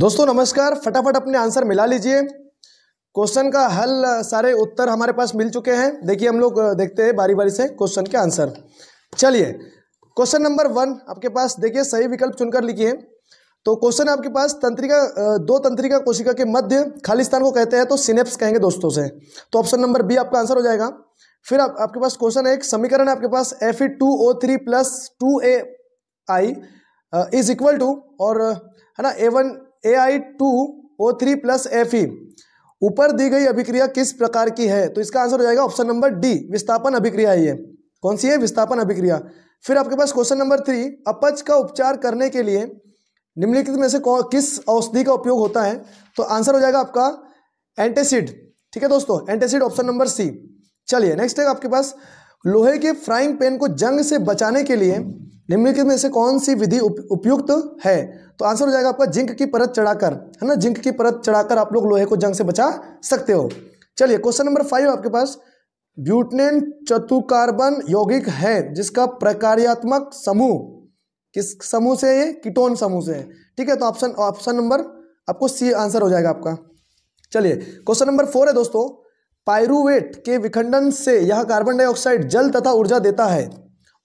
दोस्तों नमस्कार फटाफट अपने आंसर मिला लीजिए क्वेश्चन का हल सारे उत्तर हमारे पास मिल चुके हैं देखिए हम लोग देखते हैं बारी बारी से क्वेश्चन के आंसर चलिए क्वेश्चन नंबर वन आपके पास देखिए सही विकल्प चुनकर लिखिए तो क्वेश्चन आपके पास तंत्रिका दो तंत्रिका कोशिका के मध्य खाली स्थान को कहते हैं तो सिनेप्स कहेंगे दोस्तों से तो ऑप्शन नंबर बी आपका आंसर हो जाएगा फिर आप, आपके पास क्वेश्चन है एक समीकरण है आपके पास F E two O three plus two A I is equal to और है ना A one A I two O three plus F E ऊपर दी गई अभिक्रिया किस प्रकार की है तो इसका आंसर हो जाएगा ऑप्शन नंबर डी विस्थापन अभिक्रिया है ये कौन सी है विस्थापन अभिक्रिया फिर आपके पास क्वेश्चन नंबर थ्री अपच का उपचार करने के लिए निम्नलिखित में से किस औषधि का उपयोग होता है तो आंसर हो जाएगा आपका एंटेसिड ठीक है दोस्तों एंटेसिड ऑप्शन नंबर सी चलिए नेक्स्ट है आपके पास लोहे के फ्राइंग पैन को जंग से बचाने के लिए निम्नलिखित में से कौन सी विधि उपयुक्त है तो आंसर हो जाएगा आपका जिंक की परत चढ़ाकर है ना जिंक की परत चढ़ाकर आप लोग लोहे को जंग से बचा सकते हो चलिए क्वेश्चन नंबर फाइव आपके पास ब्यूटनेन चतुकार्बन यौगिक है जिसका प्रकार्यात्मक समूह किस समूह से है कीटोन समूह से है ठीक है तो ऑप्शन ऑप्शन नंबर आपको सी आंसर हो जाएगा आपका चलिए क्वेश्चन नंबर फोर है दोस्तों पायरुवेट के विखंडन से यह कार्बन डाइऑक्साइड जल तथा ऊर्जा देता है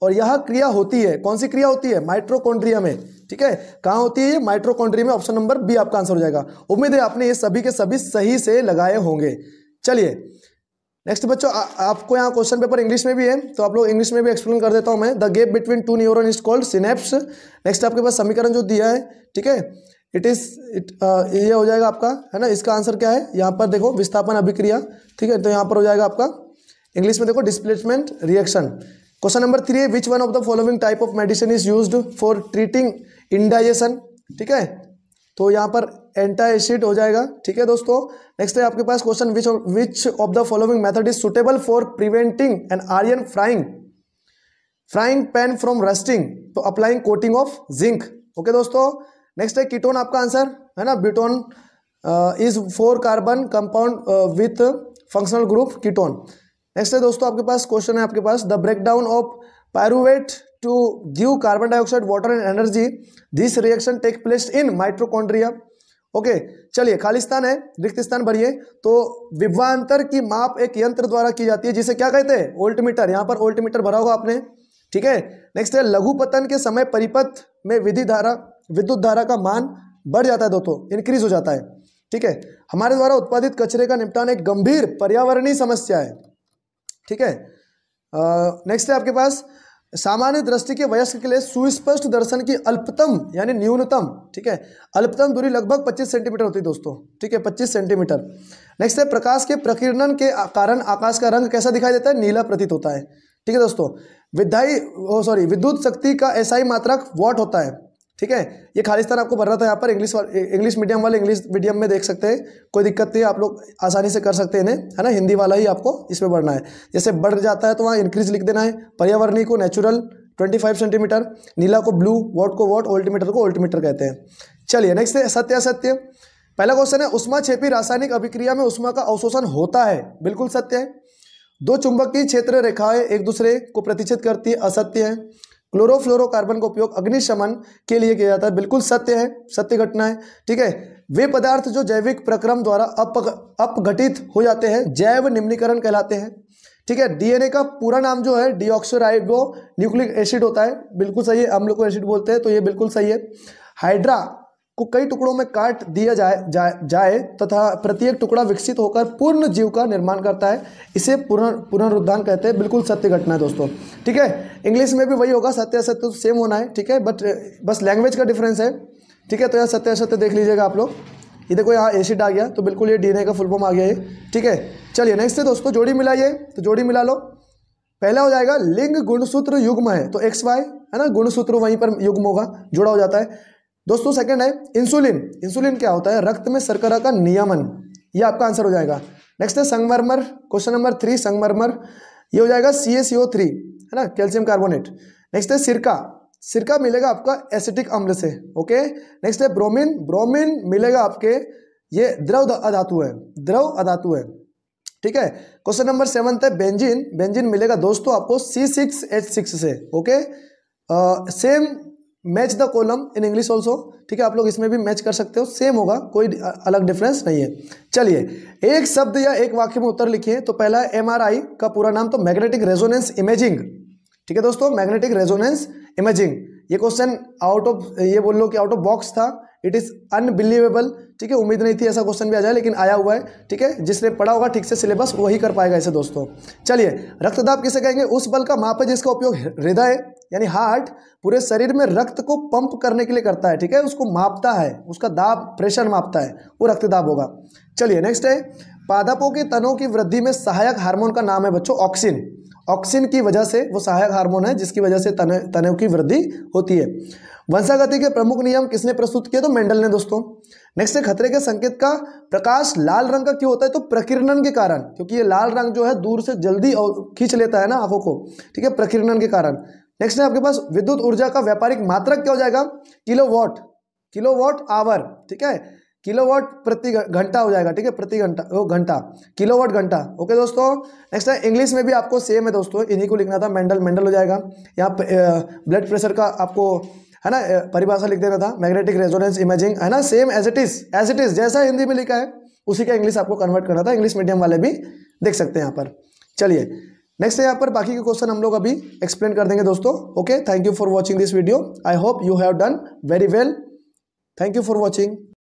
और यह क्रिया होती है कौन सी क्रिया होती है माइट्रोकॉन्ड्रिया में ठीक है कहाँ होती है ये माइट्रोकॉन्ड्रिया में ऑप्शन नंबर बी आपका आंसर हो जाएगा उम्मीद है आपने ये सभी के सभी सही से लगाए होंगे चलिए नेक्स्ट बच्चों आपको यहाँ क्वेश्चन पेपर इंग्लिश में भी है तो आप लोग इंग्लिश में भी एक्सप्लेन कर देता हूँ मैं the gap between two neuron is called synapse next आपके पास समीकरण जो दिया है ठीक है इट इज़ इट ये हो जाएगा आपका है ना इसका आंसर क्या है यहाँ पर देखो विस्थापन अभिक्रिया ठीक है तो यहाँ पर हो जाएगा आपका इंग्लिश में देखो displacement reaction question number three which one of the following type of medicine is use for treating indigestion ठीक है तो यहाँ पर एंटा एसिड हो जाएगा ठीक है दोस्तों नेक्स्ट है आपके पास question which which of the following method is suitable for preventing an iron frying frying pan from rusting तो applying coating of zinc okay दोस्तों नेक्स्ट है कीटोन आपका आंसर है ना butanone is four carbon compound with functional group ketone next है दोस्तों आपके पास क्वेश्चन है आपके पास the breakdown of pyruvate to give carbon dioxide water and energy this reaction take place in mitochondria okay चलिए खालिस्तान है रिक्त स्थान भरिए तो विवाहांतर की माप एक यंत्र द्वारा की जाती है जिसे क्या कहते हैं ओल्टमीटर यहाँ पर ओल्टमीटर भरा होगा आपने ठीक है नेक्स्ट है लघु पतन के समय परिपथ में विधि धारा विद्युत धारा का मान बढ़ जाता है दोस्तों इंक्रीज हो जाता है ठीक है हमारे द्वारा उत्पादित कचरे का निपटान एक गंभीर पर्यावरणीय समस्या है ठीक है नेक्स्ट है आपके पास सामान्य दृष्टि के वयस्क के लिए सुस्पष्ट दर्शन की अल्पतम यानी न्यूनतम ठीक है अल्पतम दूरी लगभग 25 सेंटीमीटर होती है दोस्तों ठीक है 25 सेंटीमीटर नेक्स्ट है प्रकाश के प्रकीर्णन के कारण आकाश का रंग कैसा दिखाई देता है नीला प्रतीत होता है ठीक है दोस्तों विद्याई सॉरी विद्युत शक्ति का ऐसा ही मात्रक वॉट होता है ठीक है ये खालिस्तान आपको भर रहा था यहाँ पर इंग्लिश इंग्लिश मीडियम वाले इंग्लिश मीडियम में देख सकते हैं कोई दिक्कत नहीं आप लोग आसानी से कर सकते हैं इन्हें है ना हिंदी वाला ही आपको इसमें बढ़ना है जैसे बढ़ जाता है तो वहाँ इंक्रीज लिख देना है पर्यावरणी को नेचुरल ट्वेंटी फाइव सेंटीमीटर नीला को ब्लू वॉट को वॉट ओल्टीमीटर को ओल्टीमीटर कहते हैं चलिए नेक्स्ट है सत्य असत्य पहला क्वेश्चन है उष्मा छेपी रासायनिक अभिक्रिया में उष्मा का अवशोषण होता है बिल्कुल सत्य है दो चुंबकीय क्षेत्र रेखाएं एक दूसरे को प्रतिच्छेद करती है असत्य है क्लोरोफ्लोरोकार्बन का उपयोग अग्निशमन के लिए किया जाता है बिल्कुल सत्य है सत्य घटना है ठीक है वे पदार्थ जो जैविक प्रक्रम द्वारा अपघटित हो जाते हैं जैव निम्नीकरण कहलाते हैं ठीक है डीएनए का पूरा नाम जो है डिऑक्सोराइडो न्यूक्लिक एसिड होता है बिल्कुल सही है अम्ल को एसिड बोलते हैं तो ये बिल्कुल सही है हाइड्रा को कई टुकड़ों में काट दिया जाए जाए जाए तथा प्रत्येक टुकड़ा विकसित होकर पूर्ण जीव का निर्माण करता है इसे पुनर् पुनरुद्धान कहते हैं बिल्कुल सत्य घटना है दोस्तों ठीक है इंग्लिश में भी वही होगा सत्य असत्य तो सेम होना है ठीक है बट बस लैंग्वेज का डिफरेंस है ठीक है तो यहाँ सत्य असत्य देख लीजिएगा आप लोग ये देखो यहाँ एसिड आ गया तो बिल्कुल ये डी का फुलफॉर्म आ गया ये ठीक है चलिए नेक्स्ट है दोस्तों जोड़ी मिलाइए तो जोड़ी मिला लो पहला हो जाएगा लिंग गुणसूत्र युग्म है तो एक्स वाई है ना गुणसूत्र वहीं पर युग्म होगा जुड़ा हो जाता है दोस्तों सेकंड है इंसुलिन इंसुलिन क्या होता है रक्त में सरकरा का नियमन ये आपका आंसर हो जाएगा नेक्स्ट है संगमरमर क्वेश्चन नंबर थ्री संगमरमर ये हो जाएगा सी एस है ना कैल्शियम कार्बोनेट नेक्स्ट है सिरका सिरका मिलेगा आपका एसिटिक अम्ल से ओके नेक्स्ट है ब्रोमिन ब्रोमिन मिलेगा आपके ये द्रव अधातु है द्रव अधातु है ठीक है क्वेश्चन नंबर सेवन है बेंजिन बेंजिन मिलेगा दोस्तों आपको सी सिक्स एच सिक्स से okay same match the column in English also ठीक है आप लोग इसमें भी मैच कर सकते हो सेम होगा कोई अलग डिफरेंस नहीं है चलिए एक शब्द या एक वाक्य में उत्तर लिखिए तो पहला आर एम का पूरा नाम तो मैग्नेटिक रेजोनेंस इमेजिंग ठीक है दोस्तों मैग्नेटिक रेजोनेंस इमेजिंग ये क्वेश्चन आउट ऑफ ये बोल लो कि आउट ऑफ बॉक्स था इट इज़ अनबिलीवेबल ठीक है उम्मीद नहीं थी ऐसा क्वेश्चन भी आ जाए लेकिन आया हुआ है ठीक है जिसने पढ़ा होगा ठीक से सिलेबस वही कर पाएगा ऐसे दोस्तों चलिए रक्तदाब किसे कहेंगे उस बल का माप है जिसका उपयोग हृदय यानी हार्ट पूरे शरीर में रक्त को पंप करने के लिए करता है ठीक है उसको मापता है उसका दाब प्रेशर मापता है वो रक्तदाब होगा चलिए नेक्स्ट है पादपों के तनों की वृद्धि में सहायक हार्मोन का नाम है बच्चों ऑक्सीन ऑक्सीन की वजह से वो सहायक हार्मोन है जिसकी वजह से तने तनों की वृद्धि होती है वंशागति के प्रमुख नियम किसने प्रस्तुत किए तो मेंडल ने दोस्तों नेक्स्ट है खतरे के संकेत का प्रकाश लाल रंग का क्यों होता है तो प्रकीर्णन के कारण क्योंकि ये लाल रंग जो है दूर से जल्दी खींच लेता है ना आंखों को ठीक है प्रकीर्णन के कारण नेक्स्ट है आपके पास विद्युत ऊर्जा का व्यापारिक मात्रक क्या हो जाएगा kilowatt kilowatt hour ठीक है किलो वॉट प्रति घंटा हो जाएगा ठीक है प्रति घंटा घंटा किलो वॉट घंटा ओके दोस्तों नेक्स्ट है इंग्लिश में भी आपको सेम है दोस्तों इन्हीं को लिखना था मेंडल मेंडल हो जाएगा यहाँ ब्लड प्रेशर का आपको है ना परिभाषा लिख देना था मैग्नेटिक रेजोनेंस इमेजिंग है ना same as it is as it is जैसा हिंदी में लिखा है उसी का इंग्लिश आपको कन्वर्ट करना था इंग्लिश मीडियम वाले भी देख सकते हैं यहाँ पर चलिए नेक्स्ट है यहाँ पर बाकी के क्वेश्चन हम लोग अभी एक्सप्लेन कर देंगे दोस्तों okay thank you for watching this video I hope you have done very well thank you for watching